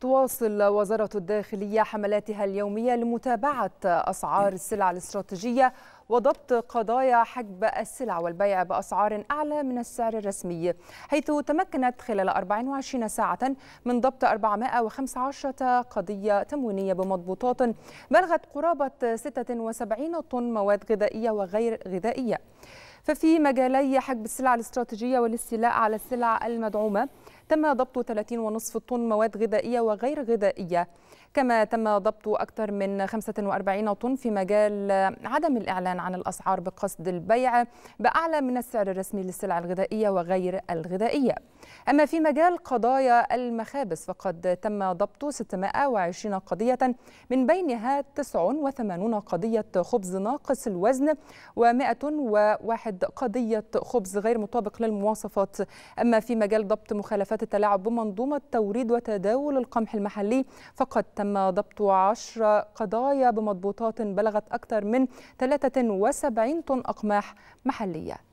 تواصل وزارة الداخلية حملاتها اليومية لمتابعة أسعار السلع الاستراتيجية وضبط قضايا حجب السلع والبيع بأسعار أعلى من السعر الرسمي حيث تمكنت خلال 24 ساعة من ضبط 415 قضية تموينية بمضبوطات بلغت قرابة 76 طن مواد غذائية وغير غذائية ففي مجالي حجب السلع الاستراتيجية والاستيلاء على السلع المدعومة تم ضبط 30.5 طن مواد غذائية وغير غذائية كما تم ضبط أكثر من 45 طن في مجال عدم الإعلان عن الأسعار بقصد البيع بأعلى من السعر الرسمي للسلع الغذائية وغير الغذائية أما في مجال قضايا المخابز فقد تم ضبط 620 قضية من بينها 89 قضية خبز ناقص الوزن و101 قضية خبز غير مطابق للمواصفات أما في مجال ضبط مخالفات التلاعب بمنظومة توريد وتداول القمح المحلي فقد تم ضبط 10 قضايا بمضبوطات بلغت أكثر من 73 طن أقماح محلية